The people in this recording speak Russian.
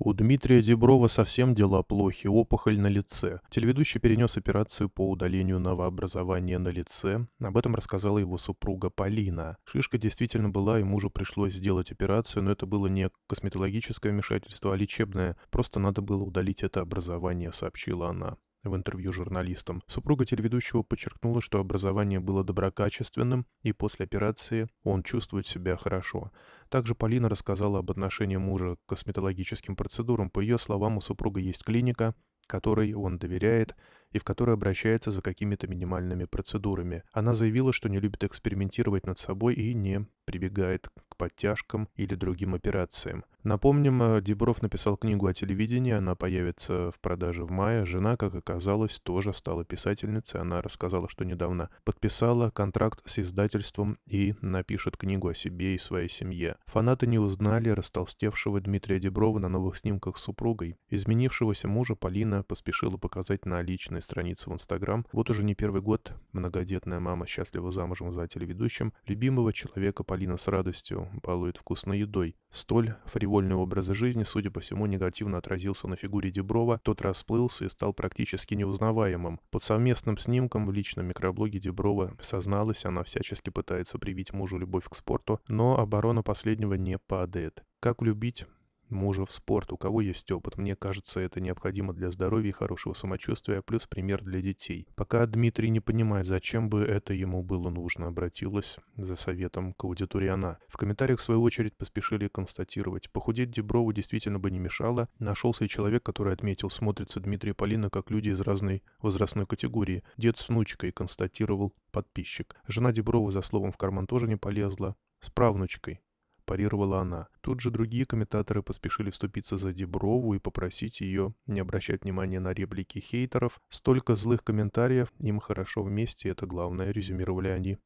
У Дмитрия Деброва совсем дела плохи, опухоль на лице. Телеведущий перенес операцию по удалению новообразования на лице. Об этом рассказала его супруга Полина. Шишка действительно была, и мужу пришлось сделать операцию, но это было не косметологическое вмешательство, а лечебное. Просто надо было удалить это образование, сообщила она. В интервью журналистам супруга телеведущего подчеркнула, что образование было доброкачественным, и после операции он чувствует себя хорошо. Также Полина рассказала об отношении мужа к косметологическим процедурам. По ее словам, у супруга есть клиника, которой он доверяет и в которой обращается за какими-то минимальными процедурами. Она заявила, что не любит экспериментировать над собой и не прибегает к подтяжкам или другим операциям. Напомним, э, Дебров написал книгу о телевидении, она появится в продаже в мае. Жена, как оказалось, тоже стала писательницей. Она рассказала, что недавно подписала контракт с издательством и напишет книгу о себе и своей семье. Фанаты не узнали растолстевшего Дмитрия Деброва на новых снимках с супругой. Изменившегося мужа Полина поспешила показать на личной странице в Инстаграм. Вот уже не первый год многодетная мама счастлива замужем за телеведущим. Любимого человека Полина с радостью балует вкусной едой. Столь фри вольный образ жизни, судя по всему, негативно отразился на фигуре Деброва, тот расплылся и стал практически неузнаваемым. Под совместным снимком в личном микроблоге Деброва созналась, она всячески пытается привить мужу любовь к спорту, но оборона последнего не падает. Как любить, мужа в спорт, у кого есть опыт. Мне кажется, это необходимо для здоровья и хорошего самочувствия, плюс пример для детей. Пока Дмитрий не понимает, зачем бы это ему было нужно, обратилась за советом к аудитории она. В комментариях, в свою очередь, поспешили констатировать. Похудеть Деброву действительно бы не мешало. Нашелся и человек, который отметил, смотрится Дмитрий и Полина как люди из разной возрастной категории. Дед с внучкой, констатировал подписчик. Жена Деброва за словом в карман тоже не полезла. С правнучкой парировала она. Тут же другие комментаторы поспешили вступиться за Деброву и попросить ее не обращать внимания на реплики хейтеров. Столько злых комментариев, им хорошо вместе, это главное, резюмировали они.